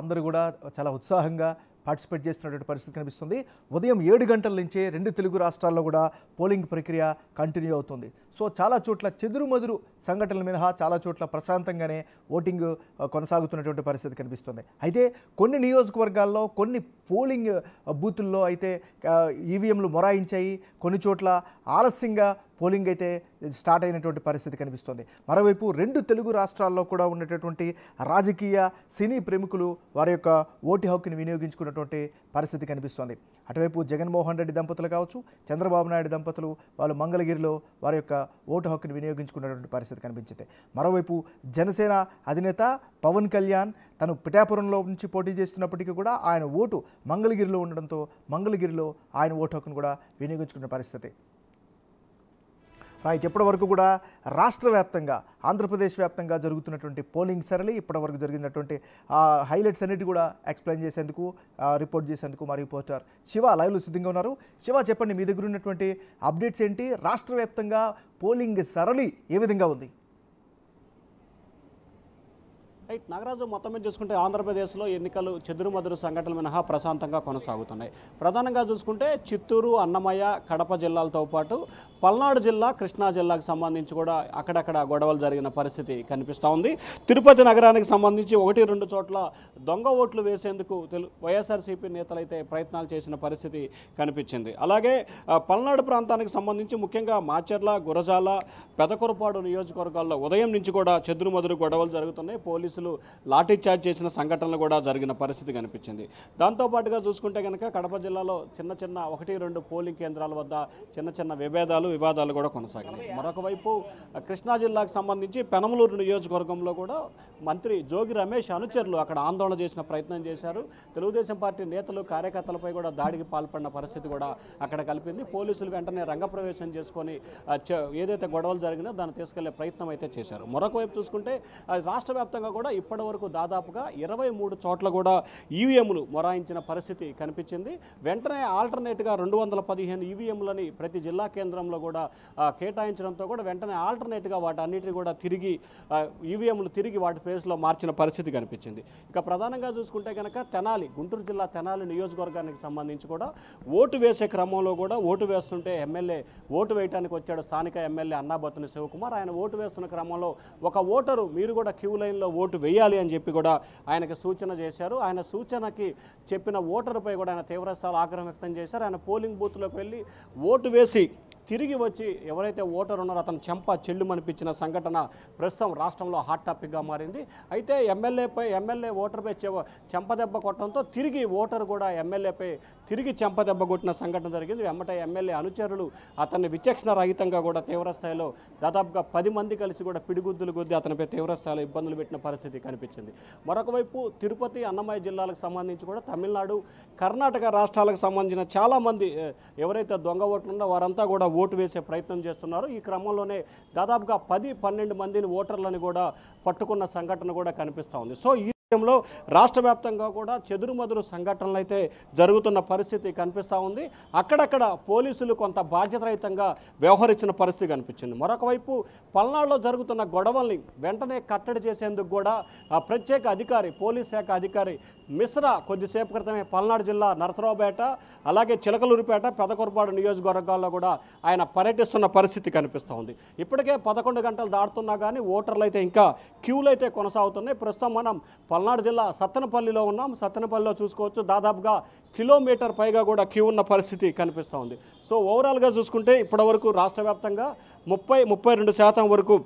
అందరూ కూడా చాలా ఉత్సాహంగా పార్టిసిపేట్ చేస్తున్నటువంటి పరిస్థితి కనిపిస్తుంది ఉదయం ఏడు గంటల నుంచే రెండు తెలుగు రాష్ట్రాల్లో కూడా పోలింగ్ ప్రక్రియ కంటిన్యూ అవుతుంది సో చాలా చోట్ల చెదురుమదురు సంఘటనల మినహా చాలా చోట్ల ప్రశాంతంగానే ఓటింగ్ కొనసాగుతున్నటువంటి పరిస్థితి కనిపిస్తుంది అయితే కొన్ని నియోజకవర్గాల్లో కొన్ని పోలింగ్ బూతుల్లో అయితే ఈవీఎంలు మొరాయించాయి కొన్ని చోట్ల ఆలస్యంగా పోలింగ్ అయితే స్టార్ట్ అయినటువంటి పరిస్థితి కనిపిస్తోంది మరోవైపు రెండు తెలుగు రాష్ట్రాల్లో కూడా ఉండేటటువంటి రాజకీయ సినీ ప్రముఖులు వారి యొక్క ఓటు హక్కుని వినియోగించుకున్నటువంటి పరిస్థితి కనిపిస్తోంది అటువైపు జగన్మోహన్ రెడ్డి దంపతులు కావచ్చు చంద్రబాబు నాయుడు దంపతులు వాళ్ళు మంగళగిరిలో వారి యొక్క ఓటు హక్కుని వినియోగించుకున్నటువంటి పరిస్థితి కనిపించింది మరోవైపు జనసేన అధినేత పవన్ కళ్యాణ్ తను పిఠాపురంలో నుంచి పోటీ చేస్తున్నప్పటికీ కూడా ఆయన ఓటు మంగళగిరిలో ఉండడంతో మంగళగిరిలో ఆయన ఓటు హక్కును కూడా వినియోగించుకున్న పరిస్థితి రైట్ ఇప్పటివరకు కూడా రాష్ట్ర వ్యాప్తంగా ఆంధ్రప్రదేశ్ వ్యాప్తంగా జరుగుతున్నటువంటి పోలింగ్ సరళి ఇప్పటివరకు జరిగినటువంటి హైలైట్స్ అన్నిటి కూడా ఎక్స్ప్లెయిన్ చేసేందుకు రిపోర్ట్ చేసేందుకు మా రిపోర్టర్ శివ లైవ్లో సిద్ధంగా ఉన్నారు శివ చెప్పండి మీ దగ్గర ఉన్నటువంటి అప్డేట్స్ ఏంటి రాష్ట్ర వ్యాప్తంగా పోలింగ్ సరళి ఏ విధంగా ఉంది రైట్ నాగరాజు మొత్తం మీద చూసుకుంటే ఆంధ్రప్రదేశ్లో ఎన్నికలు చెదురుమదురు సంఘటనలు మినహా ప్రశాంతంగా కొనసాగుతున్నాయి ప్రధానంగా చూసుకుంటే చిత్తూరు అన్నమయ్య కడప జిల్లాలతో పాటు పల్నాడు జిల్లా కృష్ణా జిల్లాకు సంబంధించి కూడా అక్కడక్కడ గొడవలు జరిగిన పరిస్థితి కనిపిస్తూ ఉంది తిరుపతి నగరానికి సంబంధించి ఒకటి రెండు చోట్ల దొంగ ఓట్లు వేసేందుకు తెలు వైఎస్ఆర్సీపీ నేతలైతే ప్రయత్నాలు చేసిన పరిస్థితి కనిపించింది అలాగే పల్నాడు ప్రాంతానికి సంబంధించి ముఖ్యంగా మాచర్ల గురజాల పెదకొరపాడు నియోజకవర్గాల్లో ఉదయం నుంచి కూడా చెదురుమదురు గొడవలు జరుగుతున్నాయి పోలీసులు పోలీసులు లాఠీ చార్జ్ చేసిన సంఘటనలు కూడా జరిగిన పరిస్థితి కనిపించింది దాంతోపాటుగా చూసుకుంటే కనుక కడప జిల్లాలో చిన్న చిన్న ఒకటి రెండు పోలింగ్ కేంద్రాల వద్ద చిన్న చిన్న విభేదాలు వివాదాలు కూడా కొనసాగినాయి మరొకవైపు కృష్ణా జిల్లాకు సంబంధించి పెనమలూరు నియోజకవర్గంలో కూడా మంత్రి జోగి రమేష్ అనుచరులు అక్కడ ఆందోళన చేసిన ప్రయత్నం చేశారు తెలుగుదేశం పార్టీ నేతలు కార్యకర్తలపై కూడా దాడికి పాల్పడిన పరిస్థితి కూడా అక్కడ కలిపింది పోలీసులు వెంటనే రంగప్రవేశం చేసుకొని ఏదైతే గొడవలు జరిగినా దాన్ని తీసుకెళ్లే ప్రయత్నం అయితే చేశారు మరొక వైపు చూసుకుంటే రాష్ట్ర వ్యాప్తంగా కూడా కూడా ఇప్పటివరకు దాదాపుగా ఇరవై మూడు చోట్ల కూడా ఈవీఎంలు e మొరాయించిన పరిస్థితి కనిపించింది వెంటనే ఆల్టర్నేట్గా రెండు వందల పదిహేను ఈవీఎంలని e ప్రతి జిల్లా కేంద్రంలో కూడా కేటాయించడంతో కూడా వెంటనే ఆల్టర్నేట్గా అన్నిటిని కూడా తిరిగి ఈవీఎంలు e తిరిగి వాటి ప్లేస్లో మార్చిన పరిస్థితి కనిపించింది ఇక ప్రధానంగా చూసుకుంటే కనుక తెనాలి గుంటూరు జిల్లా తెనాలి నియోజకవర్గానికి సంబంధించి కూడా ఓటు వేసే క్రమంలో కూడా ఓటు వేస్తుంటే ఎమ్మెల్యే ఓటు వేయడానికి వచ్చాడు స్థానిక ఎమ్మెల్యే అన్నాబతుని శివకుమార్ ఆయన ఓటు వేస్తున్న క్రమంలో ఒక ఓటరు మీరు కూడా క్యూ లైన్లో ఓటు ఓటు వేయాలి అని చెప్పి కూడా ఆయనకి సూచన చేశారు ఆయన సూచనకి చెప్పిన ఓటరుపై కూడా ఆయన తీవ్రస్థాయిలో ఆగ్రహం వ్యక్తం చేశారు ఆయన పోలింగ్ బూత్లోకి వెళ్ళి ఓటు వేసి తిరిగి వచ్చి ఎవరైతే ఓటర్ ఉన్నారో అతను చెంప చెల్లుమనిపించిన సంఘటన ప్రస్తుతం రాష్ట్రంలో హాట్ టాపిక్గా మారింది అయితే ఎమ్మెల్యేపై ఎమ్మెల్యే ఓటర్పై చెంపదెబ్బ కొట్టడంతో తిరిగి ఓటర్ కూడా ఎమ్మెల్యేపై తిరిగి చెంపదెబ్బ కొట్టిన సంఘటన జరిగింది వెంబట ఎమ్మెల్యే అనుచరులు అతన్ని విచక్షణ రహితంగా కూడా తీవ్రస్థాయిలో దాదాపుగా పది మంది కలిసి కూడా పిడిగుద్దులు కొద్ది అతనిపై తీవ్రస్థాయిలో ఇబ్బందులు పెట్టిన పరిస్థితి కనిపించింది మరొకవైపు తిరుపతి అన్నమయ్య జిల్లాలకు సంబంధించి కూడా తమిళనాడు కర్ణాటక రాష్ట్రాలకు సంబంధించిన చాలామంది ఎవరైతే దొంగ ఓట్లుందో వారంతా కూడా ఓటు వేసే ప్రయత్నం చేస్తున్నారు ఈ క్రమంలోనే దాదాపుగా పది పన్నెండు మందిని ఓటర్లను కూడా పట్టుకున్న సంఘటన కూడా కనిపిస్తూ ఉంది సో విషయంలో రాష్ట్ర వ్యాప్తంగా కూడా చెదురుమదురు సంఘటనలు అయితే జరుగుతున్న పరిస్థితి కనిపిస్తూ ఉంది అక్కడక్కడ పోలీసులు కొంత బాధ్యతరహితంగా వ్యవహరించిన పరిస్థితి కనిపించింది మరొక వైపు పల్నాడులో జరుగుతున్న గొడవల్ని వెంటనే కట్టడి చేసేందుకు కూడా ప్రత్యేక అధికారి పోలీస్ శాఖ అధికారి మిశ్రా కొద్దిసేపు క్రితమే పల్నాడు జిల్లా నరసరావుపేట అలాగే చిలకలూరుపేట పెదకొరపాడు నియోజకవర్గాల్లో కూడా ఆయన పర్యటిస్తున్న పరిస్థితి కనిపిస్తూ ఉంది ఇప్పటికే పదకొండు గంటలు దాటుతున్నా కానీ ఓటర్లు అయితే ఇంకా క్యూలు అయితే కొనసాగుతున్నాయి ప్రస్తుతం మనం పల్నాడు జిల్లా సత్తనపల్లిలో ఉన్నాం సత్తనపల్లిలో చూసుకోవచ్చు దాదాపుగా కిలోమీటర్ పైగా కూడా క్యూ ఉన్న పరిస్థితి కనిపిస్తూ ఉంది సో ఓవరాల్గా చూసుకుంటే ఇప్పటివరకు రాష్ట్ర వ్యాప్తంగా ముప్పై ముప్పై రెండు శాతం వరకు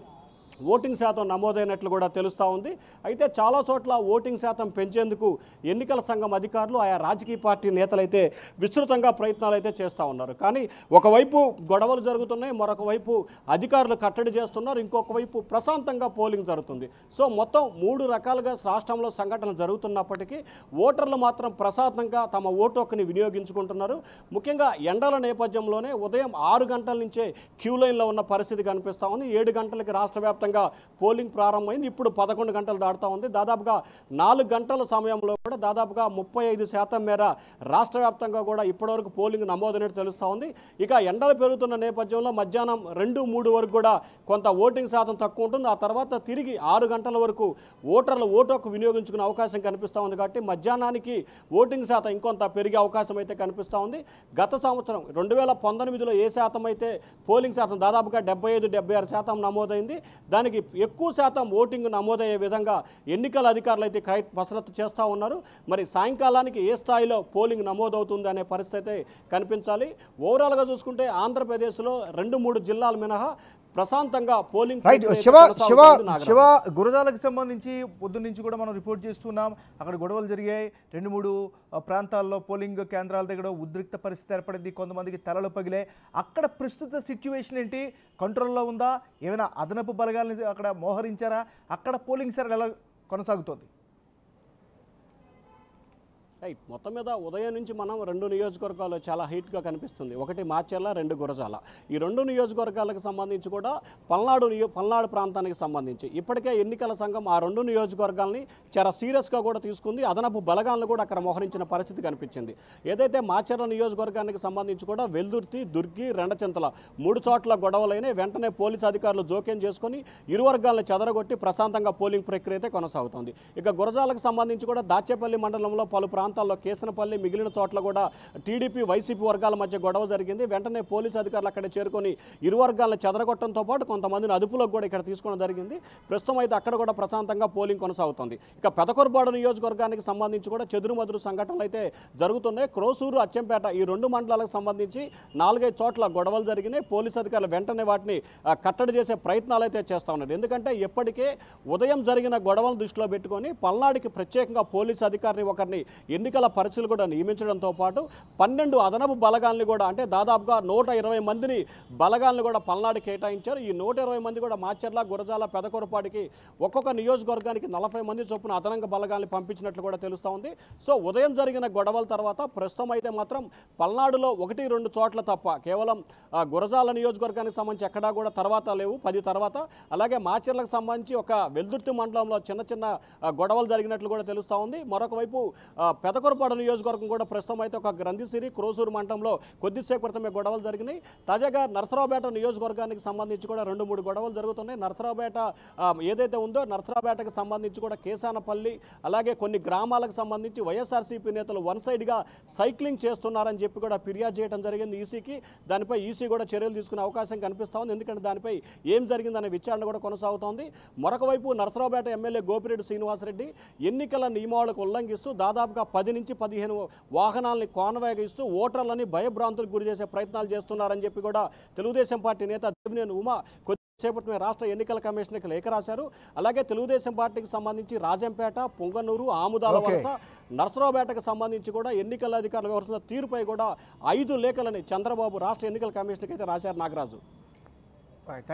ఓటింగ్ శాతం నమోదైనట్లు కూడా తెలుస్తూ ఉంది అయితే చాలా చోట్ల ఓటింగ్ శాతం పెంచేందుకు ఎన్నికల సంఘం అధికారులు ఆయా రాజకీయ పార్టీ నేతలైతే విస్తృతంగా ప్రయత్నాలు అయితే చేస్తూ ఉన్నారు కానీ ఒకవైపు గొడవలు జరుగుతున్నాయి మరొక వైపు అధికారులు కట్టడి చేస్తున్నారు ఇంకొక వైపు ప్రశాంతంగా పోలింగ్ జరుగుతుంది సో మొత్తం మూడు రకాలుగా రాష్ట్రంలో సంఘటన జరుగుతున్నప్పటికీ ఓటర్లు మాత్రం ప్రశాంతంగా తమ ఓటు హక్కుని వినియోగించుకుంటున్నారు ముఖ్యంగా ఎండల నేపథ్యంలోనే ఉదయం ఆరు గంటల నుంచే క్యూ లైన్లో ఉన్న పరిస్థితి కనిపిస్తూ ఉంది ఏడు గంటలకి రాష్ట్ర వ్యాప్తంగా పోలింగ్ ప్రారంభమైంది ఇప్పుడు పదకొండు గంటలు దాడుతూ ఉంది దాదాపుగా నాలుగు గంటల సమయంలో కూడా దాదాపుగా ముప్పై ఐదు శాతం మేర రాష్ట్ర వ్యాప్తంగా కూడా ఇప్పటివరకు పోలింగ్ అనేది తెలుస్తూ ఉంది ఇక ఎండలు పెరుగుతున్న నేపథ్యంలో మధ్యాహ్నం రెండు మూడు వరకు కూడా కొంత ఓటింగ్ శాతం తక్కువ ఉంటుంది ఆ తర్వాత తిరిగి ఆరు గంటల వరకు ఓటర్ల ఓటు వినియోగించుకునే అవకాశం కనిపిస్తూ ఉంది కాబట్టి మధ్యాహ్నానికి ఓటింగ్ శాతం ఇంకొంత పెరిగే అవకాశం అయితే కనిపిస్తూ ఉంది గత సంవత్సరం రెండు వేల పంతొమ్మిదిలో ఏ శాతం అయితే పోలింగ్ శాతం దాదాపుగా డెబ్బై ఐదు ఆరు శాతం నమోదైంది దానికి ఎక్కువ శాతం ఓటింగ్ నమోదయ్యే విధంగా ఎన్నికల అధికారులు అయితే ఖై కసరత్తు చేస్తూ ఉన్నారు మరి సాయంకాలానికి ఏ స్థాయిలో పోలింగ్ నమోదవుతుంది అనే పరిస్థితి కనిపించాలి ఓవరాల్గా చూసుకుంటే ఆంధ్రప్రదేశ్లో రెండు మూడు జిల్లాలు మినహా ప్రశాంతంగా పోలింగ్ రైట్ శివ శివ శివ గురజాలకు సంబంధించి పొద్దు నుంచి కూడా మనం రిపోర్ట్ చేస్తున్నాం అక్కడ గొడవలు జరిగాయి రెండు మూడు ప్రాంతాల్లో పోలింగ్ కేంద్రాల దగ్గర ఉద్రిక్త పరిస్థితి ఏర్పడింది కొంతమందికి తలలు పగిలే అక్కడ ప్రస్తుత సిచ్యువేషన్ ఏంటి కంట్రోల్లో ఉందా ఏమైనా అదనపు బలగాలను అక్కడ మోహరించారా అక్కడ పోలింగ్ సరే ఎలా కొనసాగుతోంది రైట్ మొత్తం మీద ఉదయం నుంచి మనం రెండు నియోజకవర్గాలు చాలా హీట్గా కనిపిస్తుంది ఒకటి మాచెల్ల రెండు గురజాల ఈ రెండు నియోజకవర్గాలకు సంబంధించి కూడా పల్నాడు నియో పల్నాడు ప్రాంతానికి సంబంధించి ఇప్పటికే ఎన్నికల సంఘం ఆ రెండు నియోజకవర్గాల్ని చాలా సీరియస్గా కూడా తీసుకుంది అదనపు బలగాలను కూడా అక్కడ మోహరించిన పరిస్థితి కనిపించింది ఏదైతే మాచెల్ల నియోజకవర్గానికి సంబంధించి కూడా వెల్దుర్తి దుర్గి రెండచింతల మూడు చోట్ల గొడవలైన వెంటనే పోలీస్ అధికారులు జోక్యం చేసుకుని ఇరు వర్గాలను చెదరగొట్టి ప్రశాంతంగా పోలింగ్ ప్రక్రియ అయితే కొనసాగుతోంది ఇక గురజాలకు సంబంధించి కూడా దాచేపల్లి మండలంలో పలు ప్రాంతాలు ప్రాంతాల్లో కేసనపల్లి మిగిలిన చోట్ల కూడా టీడీపీ వైసీపీ వర్గాల మధ్య గొడవ జరిగింది వెంటనే పోలీసు అధికారులు అక్కడ చేరుకొని ఇరు వర్గాలను చెదరగొట్టడంతో పాటు కొంతమందిని అదుపులోకి కూడా ఇక్కడ తీసుకోవడం జరిగింది ప్రస్తుతం అయితే అక్కడ కూడా ప్రశాంతంగా పోలింగ్ కొనసాగుతుంది ఇక పెదకొరబాడు నియోజకవర్గానికి సంబంధించి కూడా చెదురుమదురు సంఘటనలు అయితే జరుగుతున్నాయి క్రోసూరు అచ్చంపేట ఈ రెండు మండలాలకు సంబంధించి నాలుగైదు చోట్ల గొడవలు జరిగినాయి పోలీసు అధికారులు వెంటనే వాటిని కట్టడి చేసే ప్రయత్నాలు అయితే చేస్తూ ఉన్నారు ఎందుకంటే ఎప్పటికే ఉదయం జరిగిన గొడవలను దృష్టిలో పెట్టుకొని పల్నాడుకి ప్రత్యేకంగా పోలీసు అధికారిని ఒకరిని ఎన్నికల పరిచయలు కూడా నియమించడంతో పాటు పన్నెండు అదనపు బలగాల్ని కూడా అంటే దాదాపుగా నూట ఇరవై మందిని బలగాల్ని కూడా పల్నాడు కేటాయించారు ఈ నూట ఇరవై మంది కూడా మాచర్ల గురజాల పెదకొరపాటికి ఒక్కొక్క నియోజకవర్గానికి నలభై మంది చొప్పున అదనంగా బలగాల్ని పంపించినట్లు కూడా తెలుస్తూ ఉంది సో ఉదయం జరిగిన గొడవల తర్వాత ప్రస్తుతం అయితే మాత్రం పల్నాడులో ఒకటి రెండు చోట్ల తప్ప కేవలం గురజాల నియోజకవర్గానికి సంబంధించి ఎక్కడా కూడా తర్వాత లేవు పది తర్వాత అలాగే మాచర్లకు సంబంధించి ఒక వెల్దుర్తి మండలంలో చిన్న చిన్న గొడవలు జరిగినట్లు కూడా తెలుస్తూ ఉంది మరొకవైపు పెదకొరపాడు నియోజకవర్గం కూడా ప్రస్తుతం అయితే ఒక గ్రంథిసిరి క్రోసూరు మండలంలో కొద్దిసేపు క్రితమే గొడవలు జరిగినాయి తాజాగా నరసరావుపేట నియోజకవర్గానికి సంబంధించి కూడా రెండు మూడు గొడవలు జరుగుతున్నాయి నరసరావుపేట ఏదైతే ఉందో నరసరావుపేటకు సంబంధించి కూడా కేశానపల్లి అలాగే కొన్ని గ్రామాలకు సంబంధించి వైఎస్ఆర్సీపీ నేతలు వన్ సైడ్గా సైక్లింగ్ చేస్తున్నారని చెప్పి కూడా ఫిర్యాదు చేయడం జరిగింది ఈసీకి దానిపై ఈసీ కూడా చర్యలు తీసుకునే అవకాశం కనిపిస్తూ ఉంది ఎందుకంటే దానిపై ఏం జరిగిందనే విచారణ కూడా కొనసాగుతోంది మరొకవైపు నరసరావుపేట ఎమ్మెల్యే గోపిరెడ్డి శ్రీనివాసరెడ్డి ఎన్నికల నియమావళికి ఉల్లంఘిస్తూ దాదాపుగా పది నుంచి పదిహేను వాహనాలని కోనవేగిస్తూ ఓటర్లని భయభ్రాంతులకు గురి చేసే ప్రయత్నాలు చేస్తున్నారని చెప్పి కూడా తెలుగుదేశం పార్టీ నేత దేవినేని ఉమా కొద్దిసేపటి రాష్ట్ర ఎన్నికల కమిషన్కి లేఖ రాశారు అలాగే తెలుగుదేశం పార్టీకి సంబంధించి రాజంపేట పొంగనూరు ఆముదాల వలస నర్సరావుపేటకు సంబంధించి కూడా ఎన్నికల అధికారులు వస్తున్న తీరుపై కూడా ఐదు లేఖలని చంద్రబాబు రాష్ట్ర ఎన్నికల కమిషన్కి అయితే రాశారు నాగరాజు